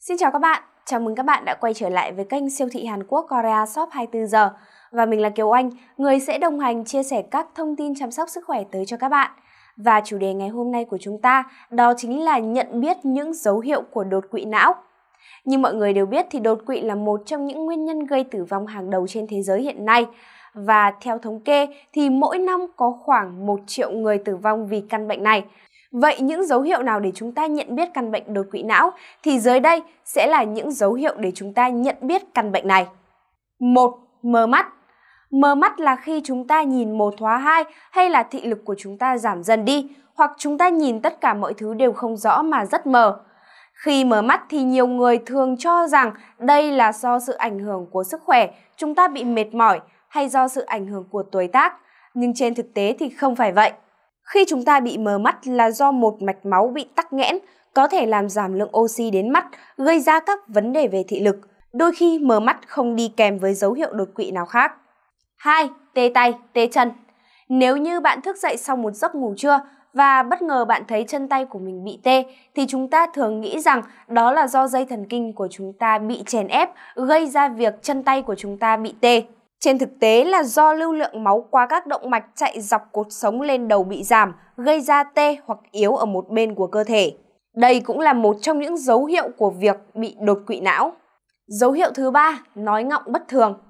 Xin chào các bạn, chào mừng các bạn đã quay trở lại với kênh siêu thị Hàn Quốc Korea Shop 24 giờ và mình là Kiều Anh, người sẽ đồng hành chia sẻ các thông tin chăm sóc sức khỏe tới cho các bạn. Và chủ đề ngày hôm nay của chúng ta đó chính là nhận biết những dấu hiệu của đột quỵ não. Như mọi người đều biết thì đột quỵ là một trong những nguyên nhân gây tử vong hàng đầu trên thế giới hiện nay. Và theo thống kê thì mỗi năm có khoảng 1 triệu người tử vong vì căn bệnh này. Vậy những dấu hiệu nào để chúng ta nhận biết căn bệnh đột quỵ não? Thì dưới đây sẽ là những dấu hiệu để chúng ta nhận biết căn bệnh này. 1. Mờ mắt Mờ mắt là khi chúng ta nhìn một thoá hai hay là thị lực của chúng ta giảm dần đi, hoặc chúng ta nhìn tất cả mọi thứ đều không rõ mà rất mờ. Khi mở mắt thì nhiều người thường cho rằng đây là do sự ảnh hưởng của sức khỏe, chúng ta bị mệt mỏi hay do sự ảnh hưởng của tuổi tác, nhưng trên thực tế thì không phải vậy. Khi chúng ta bị mờ mắt là do một mạch máu bị tắc nghẽn, có thể làm giảm lượng oxy đến mắt, gây ra các vấn đề về thị lực. Đôi khi mờ mắt không đi kèm với dấu hiệu đột quỵ nào khác. 2. Tê tay, tê chân Nếu như bạn thức dậy sau một giấc ngủ trưa và bất ngờ bạn thấy chân tay của mình bị tê, thì chúng ta thường nghĩ rằng đó là do dây thần kinh của chúng ta bị chèn ép, gây ra việc chân tay của chúng ta bị tê. Trên thực tế là do lưu lượng máu qua các động mạch chạy dọc cột sống lên đầu bị giảm, gây ra tê hoặc yếu ở một bên của cơ thể. Đây cũng là một trong những dấu hiệu của việc bị đột quỵ não. Dấu hiệu thứ ba, nói ngọng bất thường.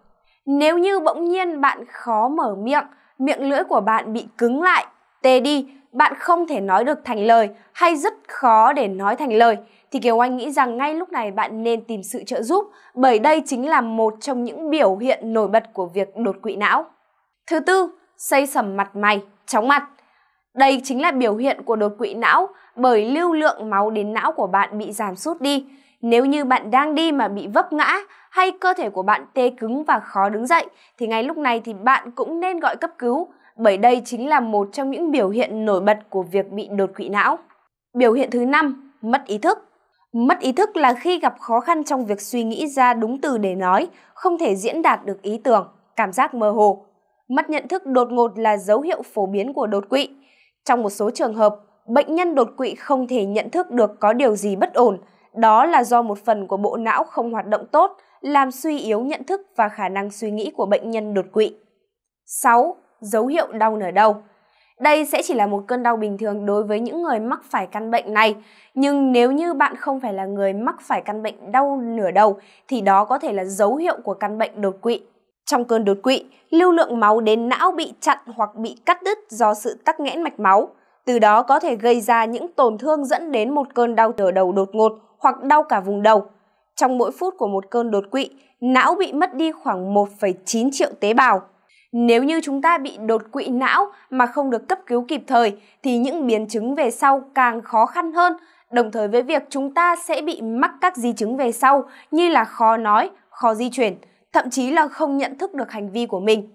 Nếu như bỗng nhiên bạn khó mở miệng, miệng lưỡi của bạn bị cứng lại, tê đi bạn không thể nói được thành lời hay rất khó để nói thành lời thì Kiều Anh nghĩ rằng ngay lúc này bạn nên tìm sự trợ giúp bởi đây chính là một trong những biểu hiện nổi bật của việc đột quỵ não. Thứ tư, xây sầm mặt mày, chóng mặt. Đây chính là biểu hiện của đột quỵ não bởi lưu lượng máu đến não của bạn bị giảm sút đi. Nếu như bạn đang đi mà bị vấp ngã hay cơ thể của bạn tê cứng và khó đứng dậy thì ngay lúc này thì bạn cũng nên gọi cấp cứu bởi đây chính là một trong những biểu hiện nổi bật của việc bị đột quỵ não. Biểu hiện thứ năm, mất ý thức. Mất ý thức là khi gặp khó khăn trong việc suy nghĩ ra đúng từ để nói, không thể diễn đạt được ý tưởng, cảm giác mơ hồ. Mất nhận thức đột ngột là dấu hiệu phổ biến của đột quỵ. Trong một số trường hợp, bệnh nhân đột quỵ không thể nhận thức được có điều gì bất ổn, đó là do một phần của bộ não không hoạt động tốt, làm suy yếu nhận thức và khả năng suy nghĩ của bệnh nhân đột quỵ. 6 dấu hiệu đau nở đầu. Đây sẽ chỉ là một cơn đau bình thường đối với những người mắc phải căn bệnh này, nhưng nếu như bạn không phải là người mắc phải căn bệnh đau nửa đầu thì đó có thể là dấu hiệu của căn bệnh đột quỵ. Trong cơn đột quỵ, lưu lượng máu đến não bị chặn hoặc bị cắt đứt do sự tắc nghẽn mạch máu, từ đó có thể gây ra những tổn thương dẫn đến một cơn đau nửa đầu đột ngột hoặc đau cả vùng đầu. Trong mỗi phút của một cơn đột quỵ, não bị mất đi khoảng 1,9 triệu tế bào. Nếu như chúng ta bị đột quỵ não mà không được cấp cứu kịp thời thì những biến chứng về sau càng khó khăn hơn, đồng thời với việc chúng ta sẽ bị mắc các di chứng về sau như là khó nói, khó di chuyển, thậm chí là không nhận thức được hành vi của mình.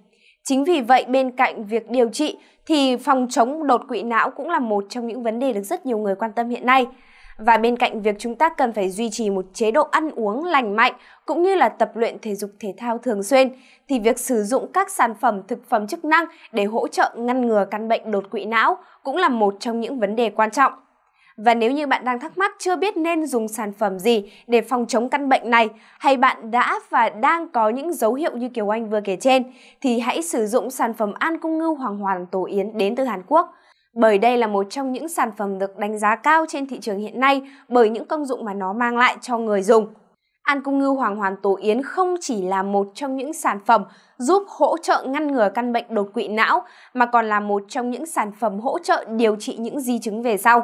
Chính vì vậy bên cạnh việc điều trị thì phòng chống đột quỵ não cũng là một trong những vấn đề được rất nhiều người quan tâm hiện nay. Và bên cạnh việc chúng ta cần phải duy trì một chế độ ăn uống lành mạnh cũng như là tập luyện thể dục thể thao thường xuyên, thì việc sử dụng các sản phẩm thực phẩm chức năng để hỗ trợ ngăn ngừa căn bệnh đột quỵ não cũng là một trong những vấn đề quan trọng. Và nếu như bạn đang thắc mắc chưa biết nên dùng sản phẩm gì để phòng chống căn bệnh này hay bạn đã và đang có những dấu hiệu như Kiều Anh vừa kể trên thì hãy sử dụng sản phẩm An Cung Ngưu Hoàng Hoàn Tổ Yến đến từ Hàn Quốc bởi đây là một trong những sản phẩm được đánh giá cao trên thị trường hiện nay bởi những công dụng mà nó mang lại cho người dùng. An cung ngư hoàng hoàn tổ yến không chỉ là một trong những sản phẩm giúp hỗ trợ ngăn ngừa căn bệnh đột quỵ não mà còn là một trong những sản phẩm hỗ trợ điều trị những di chứng về sau.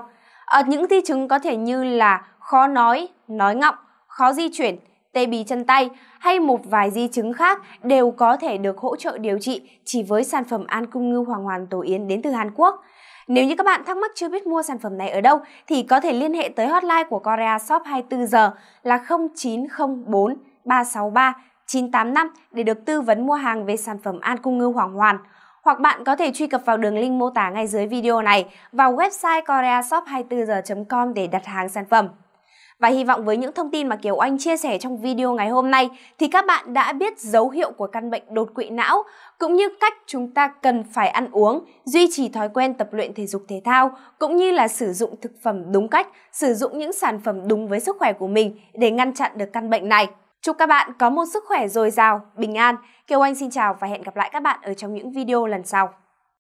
Ở ờ, những di chứng có thể như là khó nói, nói ngọng, khó di chuyển, tê bì chân tay hay một vài di chứng khác đều có thể được hỗ trợ điều trị chỉ với sản phẩm An Cung Ngư Hoàng Hoàn Tổ Yến đến từ Hàn Quốc. Nếu như các bạn thắc mắc chưa biết mua sản phẩm này ở đâu thì có thể liên hệ tới hotline của Korea Shop 24 giờ là 0904 363 985 để được tư vấn mua hàng về sản phẩm An Cung Ngư Hoàng Hoàn hoặc bạn có thể truy cập vào đường link mô tả ngay dưới video này vào website koreashop 24 h com để đặt hàng sản phẩm. Và hy vọng với những thông tin mà Kiều Anh chia sẻ trong video ngày hôm nay thì các bạn đã biết dấu hiệu của căn bệnh đột quỵ não cũng như cách chúng ta cần phải ăn uống, duy trì thói quen tập luyện thể dục thể thao cũng như là sử dụng thực phẩm đúng cách, sử dụng những sản phẩm đúng với sức khỏe của mình để ngăn chặn được căn bệnh này. Chúc các bạn có một sức khỏe dồi dào, bình an. Kiều Anh xin chào và hẹn gặp lại các bạn ở trong những video lần sau.